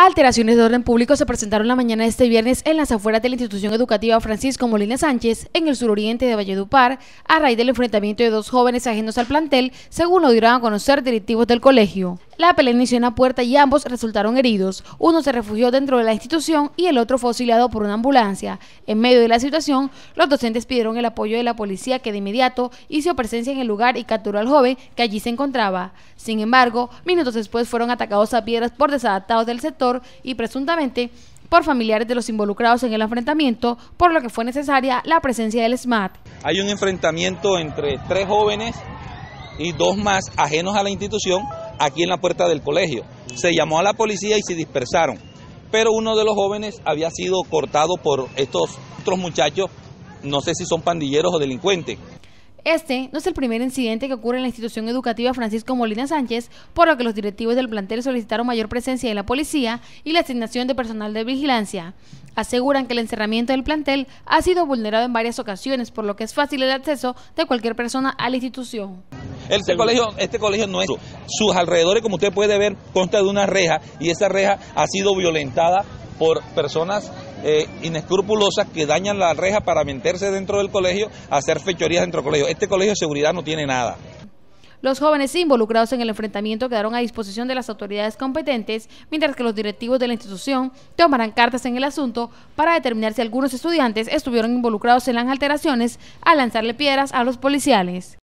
Alteraciones de orden público se presentaron la mañana de este viernes en las afueras de la institución educativa Francisco Molina Sánchez, en el suroriente de Valledupar, a raíz del enfrentamiento de dos jóvenes ajenos al plantel, según lo dieron a conocer directivos del colegio. La pelea inició en la puerta y ambos resultaron heridos. Uno se refugió dentro de la institución y el otro fue auxiliado por una ambulancia. En medio de la situación, los docentes pidieron el apoyo de la policía que de inmediato hizo presencia en el lugar y capturó al joven que allí se encontraba. Sin embargo, minutos después fueron atacados a piedras por desadaptados del sector y presuntamente por familiares de los involucrados en el enfrentamiento, por lo que fue necesaria la presencia del SMAT. Hay un enfrentamiento entre tres jóvenes y dos más ajenos a la institución aquí en la puerta del colegio. Se llamó a la policía y se dispersaron. Pero uno de los jóvenes había sido cortado por estos otros muchachos, no sé si son pandilleros o delincuentes. Este no es el primer incidente que ocurre en la institución educativa Francisco Molina Sánchez, por lo que los directivos del plantel solicitaron mayor presencia de la policía y la asignación de personal de vigilancia. Aseguran que el encerramiento del plantel ha sido vulnerado en varias ocasiones, por lo que es fácil el acceso de cualquier persona a la institución. Este colegio, este colegio no es. Sus alrededores, como usted puede ver, consta de una reja y esa reja ha sido violentada por personas eh, inescrupulosas que dañan la reja para meterse dentro del colegio, hacer fechorías dentro del colegio. Este colegio de seguridad no tiene nada. Los jóvenes involucrados en el enfrentamiento quedaron a disposición de las autoridades competentes, mientras que los directivos de la institución tomarán cartas en el asunto para determinar si algunos estudiantes estuvieron involucrados en las alteraciones al lanzarle piedras a los policiales.